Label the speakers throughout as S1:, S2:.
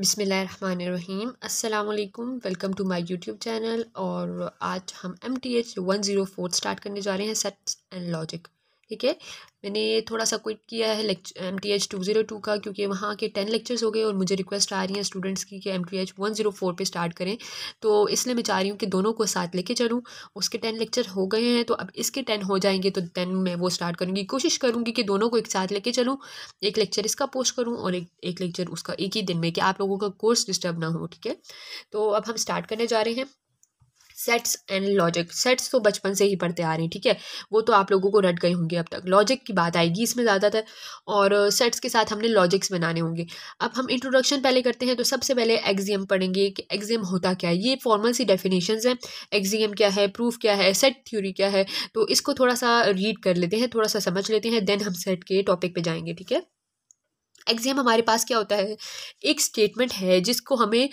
S1: बिसमीम् अल्लाम welcome to my YouTube channel और आज हम M T H one zero four start करने जा रहे हैं सेट्स एंड लॉजिक ठीक है मैंने थोड़ा सा क्विट किया है lecture M T H two zero two का क्योंकि वहाँ के टेन लेक्चर्स हो गए और मुझे रिक्वेस्ट आ रही है स्टूडेंट्स की कि M T H one zero four पर स्टार्ट करें तो इसलिए मैं चाह रही हूँ कि दोनों को साथ लेके चलूँ उसके टेन लेक्चर हो गए हैं तो अब इसके टेन हो जाएंगे तो टेन मैं वो स्टार्ट करूँगी कोशिश करूँगी कि दोनों को एक साथ लेके चलूँ एक लेक्चर इसका पोस्ट करूँ और एक एक लेक्चर उसका एक ही दिन में कि आप लोगों का कोर्स डिस्टर्ब ना हो ठीक है तो अब हम स्टार्ट करने जा रहे हैं सेट्स एंड लॉजिक सेट्स तो बचपन से ही पढ़ते आ रहे हैं ठीक है वो तो आप लोगों को रट गए होंगे अब तक लॉजिक की बात आएगी इसमें ज़्यादातर और सेट्स के साथ हमने लॉजिक्स बनाने होंगे अब हम इंट्रोडक्शन पहले करते हैं तो सबसे पहले एग्जियम पढ़ेंगे कि एग्जियम होता क्या है ये फॉर्मल सी डेफिनेशन हैं एग्जियम क्या है प्रूफ क्या है सेट थ्योरी क्या है तो इसको थोड़ा सा रीड कर लेते हैं थोड़ा सा समझ लेते हैं देन हम सेट के टॉपिक पर जाएंगे ठीक है एग्ज़ाम हमारे पास क्या होता है एक स्टेटमेंट है जिसको हमें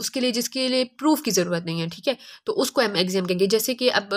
S1: उसके लिए जिसके लिए प्रूफ की ज़रूरत नहीं है ठीक है तो उसको हम एग्ज़ाम कहेंगे जैसे कि अब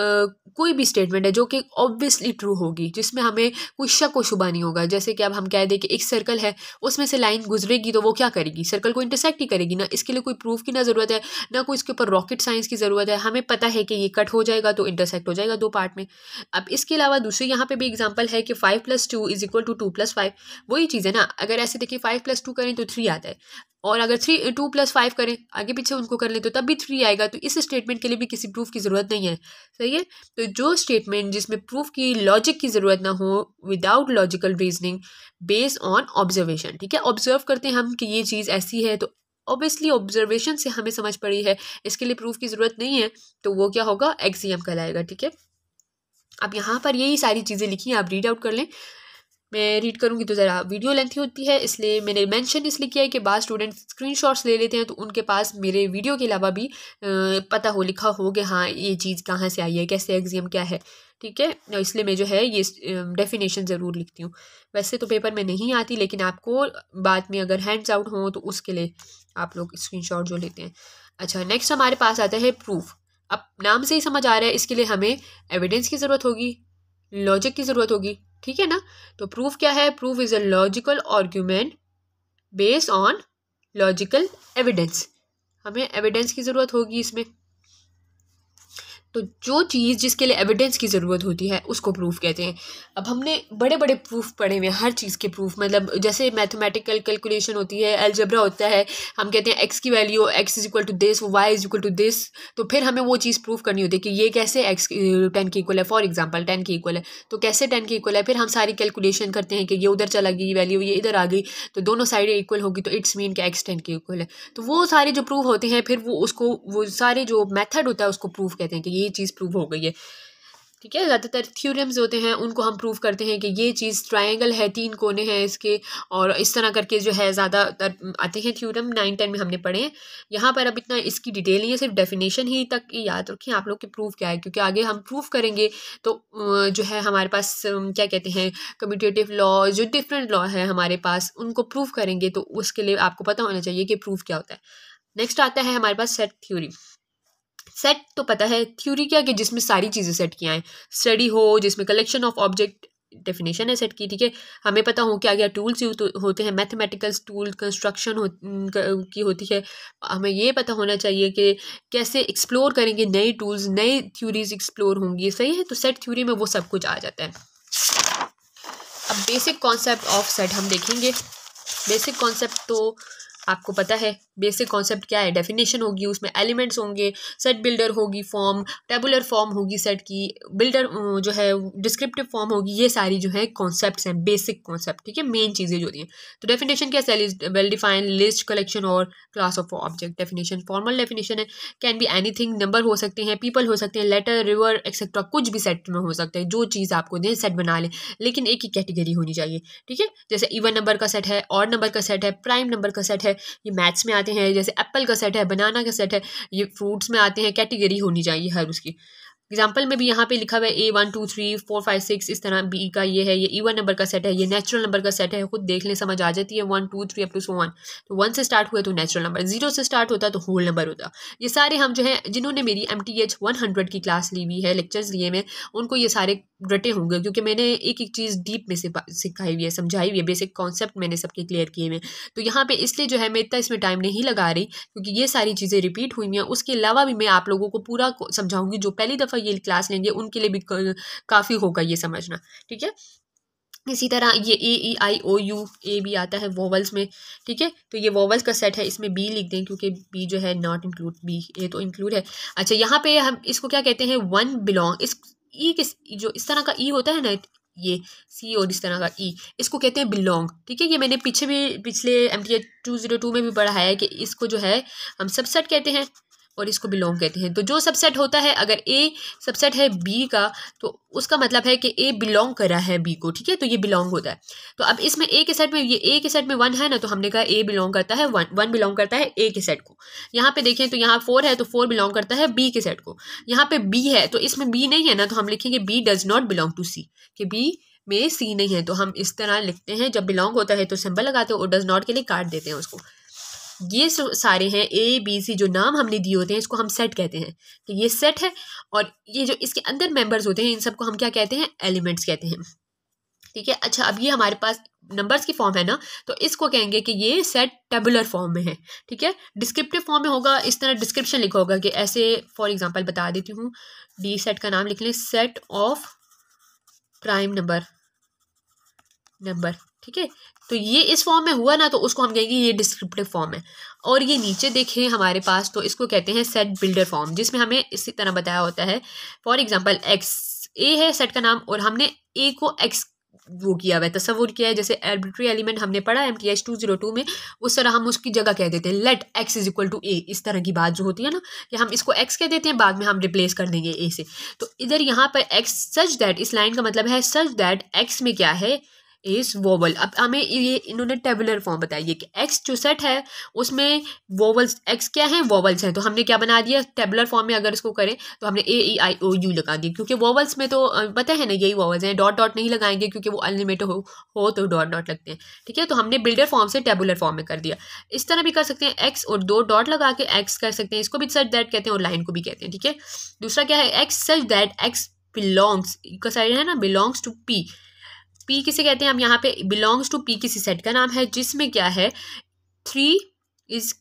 S1: कोई भी स्टेटमेंट है जो कि ऑब्वियसली ट्रू होगी जिसमें हमें कोई शक व शुबा नहीं होगा जैसे कि अब हम कह दें कि एक सर्कल है उसमें से लाइन गुजरेगी तो वो क्या करेगी सर्कल को इंटरसेक्ट ही करेगी ना इसके लिए कोई प्रूफ की ना ज़रूरत है ना कोई इसके ऊपर रॉकेट साइंस की ज़रूरत है हमें पता है कि ये कट हो जाएगा तो इंटरसेक्ट हो जाएगा दो पार्ट में अब इसके अलावा दूसरी यहाँ पर भी एग्जाम्पल है कि five plus two is equal to two plus five वही चीज़ है ना अगर ऐसे देखिए फाइव प्लस टू करें तो थ्री आता है और अगर थ्री टू प्लस फाइव करें आगे पीछे उनको कर ले तो तब भी थ्री आएगा तो इस स्टेटमेंट के लिए भी किसी प्रूफ की ज़रूरत नहीं है सही है तो जो स्टेटमेंट जिसमें प्रूफ की लॉजिक की ज़रूरत ना हो without logical reasoning based on observation ठीक है ऑब्जर्व करते हैं हम कि ये चीज़ ऐसी है तो ऑब्वियसली ऑब्जर्वेशन से हमें समझ पड़ी है इसके लिए प्रूफ की ज़रूरत नहीं है तो वो क्या होगा एक्सीएम कहलाएगा ठीक है अब यहाँ पर यही सारी चीज़ें लिखी हैं आप रीड आउट कर लें मैं रीड करूँगी तो ज़रा वीडियो लेंथी होती है इसलिए मैंने मैंशन इसलिए किया है कि बाद स्टूडेंट स्क्रीन ले लेते हैं तो उनके पास मेरे वीडियो के अलावा भी पता हो लिखा हो कि हाँ ये चीज़ कहाँ से आई है कैसे एग्जाम क्या है ठीक है इसलिए मैं जो है ये डेफिनेशन ज़रूर लिखती हूँ वैसे तो पेपर में नहीं आती लेकिन आपको बाद में अगर हैंड्स आउट हों तो उसके लिए आप लोग स्क्रीनशॉट जो लेते हैं अच्छा नेक्स्ट हमारे पास आता है प्रूफ अब नाम से ही समझ आ रहा है इसके लिए हमें एविडेंस की ज़रूरत होगी लॉजिक की ज़रूरत होगी ठीक है ना तो प्रूफ क्या है proof is a logical argument based on logical evidence हमें एविडेंस की ज़रूरत होगी इसमें तो जो चीज़ जिसके लिए एविडेंस की ज़रूरत होती है उसको प्रूफ कहते हैं अब हमने बड़े बड़े प्रूफ पढ़े हुए हैं हर चीज़ के प्रूफ मतलब जैसे मैथमेटिकल कैलकुलेशन होती है एल्जबरा होता है हम कहते हैं एक्स की value X is equal to this Y is equal to this तो फिर हमें वो चीज़ प्रूफ करनी होती है कि ये कैसे एक्स टेन की इक्वल है फॉर एग्जाम्पल टेन की इक्वल है तो कैसे टेन की इक्वल है फिर हम सारी कैलकुलेशन करते हैं कि ये उधर चला गई वैल्यू ये इधर आ गई तो दोनों साइड इक्वल होगी तो इट्स मीन कि एक्स टेन की इक्वल है तो वो सारे जो प्रूफ होते हैं फिर वो उसको वो सारे जो मैथड होता है उसको प्रूफ कहते हैं कि ये ये चीज़ प्रूव हो गई है ठीक है ज़्यादातर थ्योरम्स होते हैं उनको हम प्रूव करते हैं कि ये चीज़ ट्रायंगल है तीन कोने हैं इसके और इस तरह करके जो है ज़्यादातर आते हैं थ्योरम नाइन टेन में हमने पढ़े हैं यहाँ पर अब इतना इसकी डिटेल नहीं है सिर्फ डेफिनेशन ही तक याद रखें आप लोग के प्रूफ क्या है क्योंकि आगे हम प्रूफ करेंगे तो जो है हमारे पास क्या कहते हैं कम्यूटेटिव लॉ जो डिफरेंट लॉ है हमारे पास उनको प्रूफ करेंगे तो उसके लिए आपको पता होना चाहिए कि प्रूफ क्या होता है नेक्स्ट आता है हमारे पास सेट थ्योरी सेट तो पता है थ्योरी क्या कि जिसमें सारी चीज़ें सेट किया है स्टडी हो जिसमें कलेक्शन ऑफ ऑब्जेक्ट डेफिनेशन है सेट की ठीक है हमें पता हो क्या क्या टूल्स यूज होते हैं मैथमेटिकल्स टूल कंस्ट्रक्शन हो, की होती है हमें ये पता होना चाहिए कि कैसे एक्सप्लोर करेंगे नए टूल्स नए थ्योरीज एक्सप्लोर होंगी सही है तो सेट थ्योरी में वो सब कुछ आ जाता है अब बेसिक कॉन्सेप्ट ऑफ सेट हम देखेंगे बेसिक कॉन्सेप्ट तो आपको पता है बेसिक कॉन्सेप्ट क्या है डेफिनेशन होगी उसमें एलिमेंट्स होंगे सेट बिल्डर होगी फॉर्म टेबुलर फॉर्म होगी सेट की बिल्डर जो है डिस्क्रिप्टिव फॉर्म होगी ये सारी जो है कॉन्सेप्ट हैं बेसिक कॉन्सेप्ट ठीक है मेन चीज़ें जो होती हैं तो डेफिनेशन क्या है वेल डिफाइन लिस्ट कलेक्शन और class of object definition formal definition है can be anything number हो सकते हैं पीपल हो सकते हैं लेटर रिवर एक्सेट्रा कुछ भी सेट में हो सकता है जो चीज़ आपको दें सेट बना लें लेकिन एक ही कैटेगरी होनी चाहिए ठीक है जैसे इवन नंबर का सेट है और नंबर का सेट है प्राइम नंबर का सेट है ये मैथ्स में आते हैं जैसे एप्पल का सेट है बनाना का सेट है ये फ्रूट्स में आते हैं कैटेगरी होनी चाहिए हर उसकी एग्जाम्पल में भी यहाँ पे लिखा हुआ है A one two three four five six इस तरह बी का ये है ये ई वन नंबर का सेट है ये नेचुरल नंबर का सेट है खुद देख लें समझ आ जाती है one two three plus so on तो वन से स्टार्ट हुआ तो नेचुरल नंबर जीरो से स्टार्ट होता तो होल नंबर होता ये सारे हम जो है जिन्होंने मेरी M T H one hundred की क्लास ली हुई है लेक्चर्स लिए मैं उनको ये सारे रटे होंगे क्योंकि मैंने एक एक चीज़ डीप में से सिखाई हुई है समझाई हुई है बेसिक कॉन्सेप्ट मैंने सबके क्लियर किए हुए तो यहाँ पे इसलिए जो है मैं इतना इसमें टाइम नहीं लगा रही क्योंकि ये सारी चीज़ें रिपीट हुई हैं उसके अलावा भी मैं आप लोगों को पूरा समझाऊंगी जो पहली दफ़ा ये क्लास लेंगे उनके लिए भी काफ़ी होगा ये समझना ठीक है इसी तरह ये ए ई आई ओ यू ए भी आता है वोवल्स में ठीक है तो ये वोवल्स का सेट है इसमें बी लिख दें क्योंकि बी जो है नॉट इंक्लूड बी ये तो इंक्लूड है अच्छा यहाँ पे हम इसको क्या कहते हैं वन बिलोंग इस ई e किस जो इस तरह का ई e होता है ना ये सी और इस तरह का ई e, इसको कहते हैं बिलोंग ठीक है ये मैंने पीछे भी पिछले M T two zero two में भी पढ़ा है कि इसको जो है हम सबसेट कहते हैं और इसको बिलोंग कहते हैं तो जो सबसेट होता है अगर ए सबसेट है बी का तो उसका मतलब है कि ए बिलोंग कर रहा है बी को ठीक है तो ये बिलोंग होता है तो अब इसमें ए के सेट में ये ए के सेट में वन है ना तो हमने कहा ए बिलोंग करता है वन वन बिलोंग करता है ए के सेट को यहाँ पे देखें तो यहाँ फोर है तो फोर बिलोंग करता है बी के सेट को यहाँ पे बी है तो इसमें बी नहीं है ना तो हम लिखेंगे B does not belong to C कि बी में सी नहीं है तो हम इस तरह लिखते हैं जब बिलोंग होता है तो सिंबल लगाते हैं और डज नॉट के लिए काट देते हैं उसको ये सारे हैं ए बी सी जो नाम हमने दिए होते हैं इसको हम सेट कहते हैं कि तो ये सेट है और ये जो इसके अंदर मेंबर्स होते हैं इन सबको हम क्या कहते हैं एलिमेंट्स कहते हैं ठीक है अच्छा अब ये हमारे पास नंबर्स की फॉर्म है ना तो इसको कहेंगे कि ये सेट टेबुलर फॉर्म में है ठीक है डिस्क्रिप्टिव फॉर्म में होगा इस तरह डिस्क्रिप्शन लिखा होगा कि ऐसे फॉर एग्जाम्पल बता देती हूँ डी सेट का नाम लिख लें set of prime number number ठीक है तो ये इस फॉर्म में हुआ ना तो उसको हम कहेंगे ये डिस्क्रिप्टिव फॉर्म है और ये नीचे देखें हमारे पास तो इसको कहते हैं सेट बिल्डर फॉर्म जिसमें हमें इसी तरह बताया होता है फॉर एग्जाम्पल एक्स ए है सेट का नाम और हमने ए को एक्स वो किया हुआ है किया है जैसे एर्बिट्री एलिमेंट हमने पढ़ा M T H two zero two में उस तरह हम उसकी जगह कह देते हैं let X is equal to A इस तरह की बात जो होती है ना कि हम इसको एक्स कह देते हैं बाद में हम रिप्लेस कर देंगे ए से तो इधर यहाँ पर एक्स सच दैट इस लाइन का मतलब है सच दैट एक्स में क्या है इज वोवल अब हमें ये इन्होंने टेबुलर फॉर्म बताया कि एक्स जो सेट है उसमें वोवल्स एक्स क्या है वोवल्स हैं तो हमने क्या बना दिया टेबुलर फॉर्म में अगर इसको करें तो हमने ए ई आई ओ यू लगा दिया क्योंकि वोवल्स में तो पता है ना यही वोवल्स हैं डॉट डॉट नहीं लगाएंगे क्योंकि वो अनलिमिटेड हो हो तो डॉट डॉट लगते हैं ठीक है तो हमने बिल्डर फॉर्म से टेबुलर फॉर्म में कर दिया इस तरह भी कर सकते हैं एक्स और दो डॉट लगा के एक्स कर सकते हैं इसको भी सच दैट कहते हैं और लाइन को भी कहते हैं ठीक है दूसरा क्या है X such that X belongs का साइड है ना बिलोंग्स टू पी पी किसे कहते हैं हम यहाँ पे बिलोंग्स टू पी किसी सेट का नाम है जिसमें क्या है three is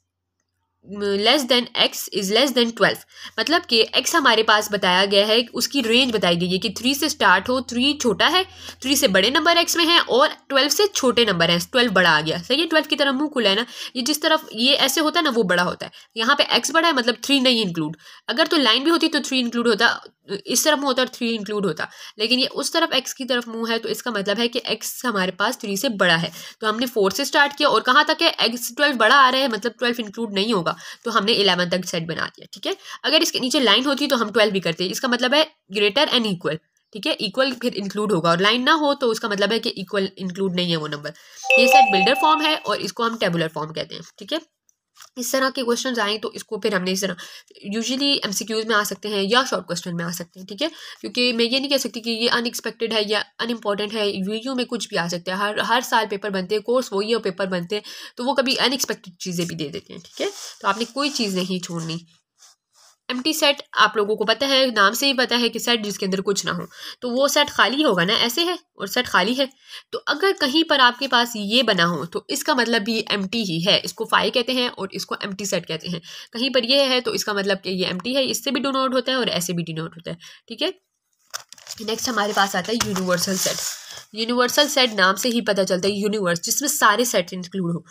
S1: less than X is less than twelve मतलब कि एक्स हमारे पास बताया गया है उसकी रेंज बताई गई है कि थ्री से स्टार्ट हो थ्री छोटा है थ्री से बड़े नंबर एक्स में है और ट्वेल्व से छोटे नंबर हैं ट्वेल्व बड़ा आ गया सही है ट्वेल्व की तरह मुंह खुला है ना ये जिस तरफ ये ऐसे होता है ना वो बड़ा होता है यहाँ पे एक्स बड़ा है मतलब थ्री नहीं इंक्लूड अगर तो लाइन भी होती तो थ्री इंक्लूड होता इस तरफ मुँह होता और थ्री इंक्लूड होता लेकिन ये उस तरफ एक्स की तरफ मुँह है तो इसका मतलब है कि एक्स हमारे पास थ्री से बड़ा है तो हमने फोर से स्टार्ट किया और कहाँ तक है एक्स ट्वेल्व बड़ा आ रहा है मतलब ट्वेल्व इंक्लूड नहीं होगा होगा तो हमने इलेवन तक सेट बना दिया ठीक है अगर इसके नीचे लाइन होती तो हम ट्वेल्व भी करते इसका मतलब है ग्रेटर एंड इक्वल ठीक है इक्वल फिर इंक्लूड होगा और लाइन ना हो तो उसका मतलब है कि इक्वल इंक्लूड नहीं है वो नंबर ये सेट बिल्डर फॉर्म है और इसको हम टेबुलर फॉर्म कहते हैं ठीक है इस तरह के क्वेश्चन आए तो इसको फिर हमने इस तरह यूजुअली एमसीक्यूज में आ सकते हैं या शॉर्ट क्वेश्चन में आ सकते हैं ठीक है क्योंकि मैं ये नहीं कह सकती कि ये अनएक्सपेक्टेड है या अनइम्पॉर्टेंट है वीडियो में कुछ भी आ सकते हैं हर हर साल पेपर बनते हैं कोर्स वही और पेपर बनते हैं तो वो कभी अनएक्सपेक्टेड चीज़ें भी दे देते हैं ठीक है तो आपने कोई चीज़ नहीं छोड़नी एम टी सेट आप लोगों को पता है नाम से ही पता है कि सेट जिसके अंदर कुछ ना हो तो वो सेट खाली होगा ना ऐसे है और सेट खाली है तो अगर कहीं पर आपके पास ये बना हो तो इसका मतलब भी एम ही है इसको फाई कहते हैं और इसको एम सेट कहते हैं कहीं पर ये है तो इसका मतलब कि ये एम है इससे भी डिनोट होता है और ऐसे भी डिनोट होता है ठीक है नेक्स्ट हमारे पास आता है यूनिवर्सल सेट यूनिवर्सल सेट नाम से ही पता चलता है यूनिवर्स जिसमें सारे सेट इंक्लूड हो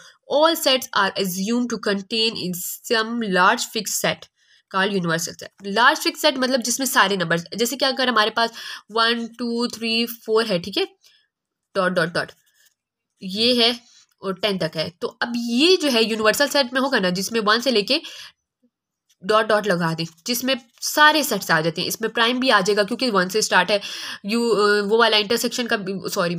S1: all sets are assume to contain in some large fix set call universal set large fix set मतलब जिसमें सारे नंबर जैसे क्या अगर हमारे पास वन टू थ्री फोर है ठीक है डॉट डॉट डॉट ये है और टेन तक है तो अब ये जो है यूनिवर्सल सेट में होगा ना जिसमें वन से लेके डॉट डॉट लगा दें जिसमें सारे सेट्स आ जाते हैं इसमें प्राइम भी आ जाएगा क्योंकि वन से स्टार्ट है यू वो वाला इंटरसेक्शन का सॉरी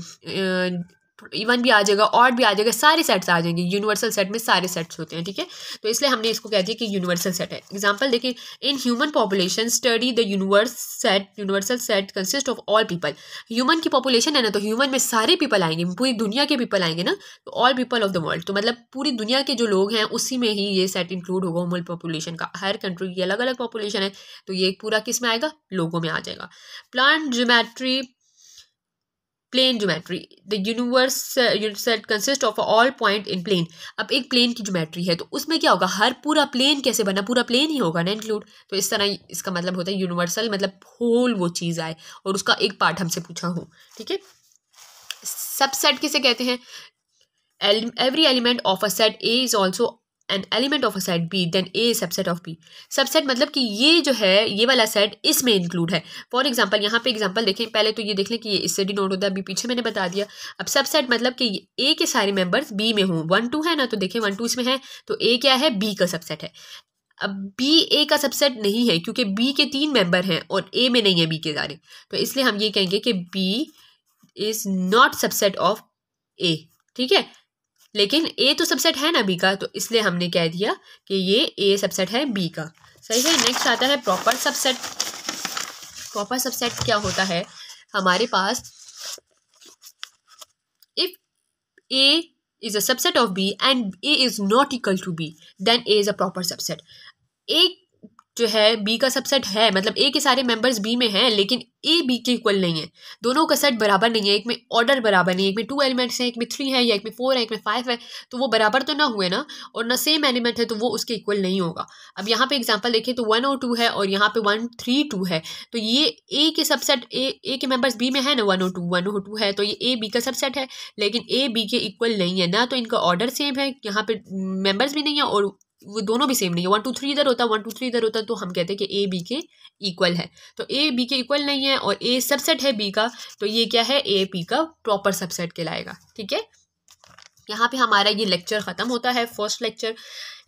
S1: इवन भी आ जाएगा और भी आ जाएगा सारे सेट्स आ जाएंगे यूनिवर्सल सेट में सारे सेट्स होते हैं ठीक है तो इसलिए हमने इसको कह दिया कि यूनिवर्सल सेट है एग्जाम्पल देखिए in human population study the universe set universal set consist of all people human की पॉपुलेशन है ना तो ह्यूमन में सारे पीपल आएंगे पूरी दुनिया के पीपल आएंगे ना तो all people of the world तो मतलब पूरी दुनिया के जो लोग हैं उसी में ही ये सेट इंक्लूड होगा ह्यूमन पॉपुलेशन का हर कंट्री की अलग अलग पॉपुलेशन है तो ये पूरा किस में आएगा लोगों में आ जाएगा plant geometry plane geometry the universe set consist of all point in plane अब एक प्लेन की ज्योमेट्री है तो उसमें क्या होगा हर पूरा प्लेन कैसे बना पूरा प्लेन ही होगा ना इंक्लूड तो इस तरह इसका मतलब होता है यूनिवर्सल मतलब होल वो चीज़ आए और उसका एक पार्ट हमसे पूछा हो ठीक है सबसेट किसे कहते हैं every element of a set A is also an element of a set B then A subset of B subset मतलब कि ये जो है ये वाला सेट इसमें इंक्लूड है फॉर एग्जाम्पल यहाँ पे एग्जाम्पल देखें पहले तो ये देख लें कि ये इससे डिनोट होता है अभी पीछे मैंने बता दिया अब सबसेट मतलब कि ए के सारे मेंबर्स बी में हों वन टू है ना तो देखें वन टू इसमें है तो ए क्या है बी का सबसेट है अब बी ए का सबसेट नहीं है क्योंकि बी के तीन मेंबर हैं और ए में नहीं है बी के सारे तो इसलिए हम ये कहेंगे कि B is not subset of A ठीक है लेकिन ए तो सबसेट है ना बी का तो इसलिए हमने कह दिया कि ये ए सबसेट है बी का सही है नेक्स्ट आता है प्रॉपर सबसेट प्रॉपर सबसेट क्या होता है हमारे पास if A is a subset of B and A is not equal to B then A is a proper subset एक जो है बी का सबसेट है मतलब ए के सारे मेंबर्स बी में हैं लेकिन ए बी के इक्वल नहीं है दोनों का सेट बराबर नहीं है एक में ऑर्डर बराबर नहीं है एक में टू एलिमेंट्स हैं एक में थ्री है या एक में फोर है एक में फाइव है तो वो बराबर तो ना हुए ना और ना सेम एलिमेंट है तो वो उसके इक्वल नहीं होगा अब यहाँ पे एग्जाम्पल देखें तो वन ओ टू है और यहाँ पे वन थ्री टू है तो ये ए के सबसेट ए ए के मेम्बर्स बी में है ना one O two one O two है तो ये ए बी का सबसेट है लेकिन ए बी के इक्वल नहीं है ना तो इनका ऑर्डर सेम है यहाँ पे मेम्बर्स भी नहीं है और वो दोनों भी सेम नहीं है वन टू थ्री इधर होता वन टू थ्री इधर होता तो हम कहते हैं कि ए बी के इक्वल है तो ए बी के इक्वल नहीं है और ए सबसेट है बी का तो ये क्या है ए पी का प्रॉपर सबसेट कहलाएगा ठीक है यहाँ पे हमारा ये लेक्चर ख़त्म होता है फर्स्ट लेक्चर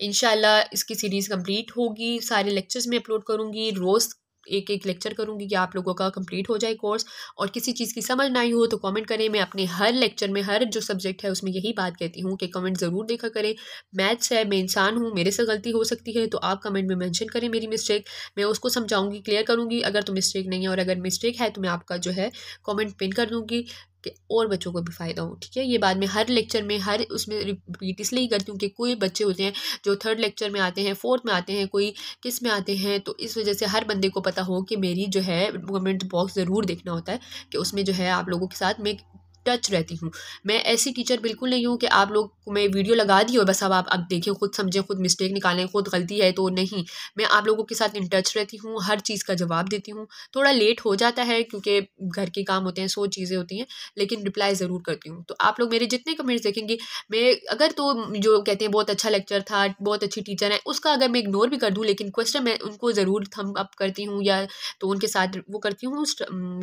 S1: इनशाला इसकी सीरीज़ कंप्लीट होगी सारे लेक्चर्स में अपलोड करूँगी रोज़ एक एक लेक्चर करूँगी कि आप लोगों का कंप्लीट हो जाए कोर्स और किसी चीज़ की समझ ना आई हो तो कमेंट करें मैं अपने हर लेक्चर में हर जो सब्जेक्ट है उसमें यही बात कहती हूँ कि कमेंट ज़रूर देखा करें मैथ्स है मैं इंसान हूँ मेरे से गलती हो सकती है तो आप कमेंट में मैंशन करें मेरी मिस्टेक मैं उसको समझाऊँगी क्लियर करूँगी अगर तो मिस्टेक नहीं है और अगर मिस्टेक है तो मैं आपका जो है कॉमेंट पिन कर दूँगी कि और बच्चों को भी फ़ायदा हो ठीक है ये बाद में हर लेक्चर में हर उसमें रिपीट इसलिए ही करती हूँ कि कोई बच्चे होते हैं जो थर्ड लेक्चर में आते हैं फोर्थ में आते हैं कोई किस में आते हैं तो इस वजह से हर बंदे को पता हो कि मेरी जो है कमेंट बॉक्स ज़रूर देखना होता है कि उसमें जो है आप लोगों के साथ मैं टच रहती हूँ मैं ऐसी टीचर बिल्कुल नहीं हूँ कि आप लोग को मैं वीडियो लगा दी और बस अब आप अब देखें खुद समझें खुद मिस्टेक निकालें खुद गलती है तो नहीं मैं आप लोगों के साथ इन टच रहती हूँ हर चीज़ का जवाब देती हूँ थोड़ा लेट हो जाता है क्योंकि घर के काम होते हैं सो चीज़ें होती हैं लेकिन रिप्लाई ज़रूर करती हूँ तो आप लोग मेरे जितने कमेंट्स देखेंगे मैं अगर तो जो कहते हैं बहुत अच्छा लेक्चर था बहुत अच्छी टीचर है उसका अगर मैं इग्नोर भी कर दूँ लेकिन क्वेश्चन मैं उनको ज़रूर थम अप करती हूँ या तो उनके साथ वो करती हूँ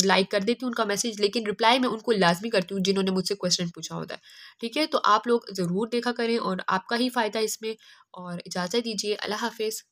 S1: लाइक कर देती हूँ उनका मैसेज लेकिन रिप्लाई मैं उनको लाजमी करती हूँ सकती हूँ जिन्होंने मुझसे क्वेश्चन पूछा होता है ठीक है तो आप लोग ज़रूर देखा करें और आपका ही फ़ायदा इसमें और इजाज़त दीजिए अल्लाह हाफिज़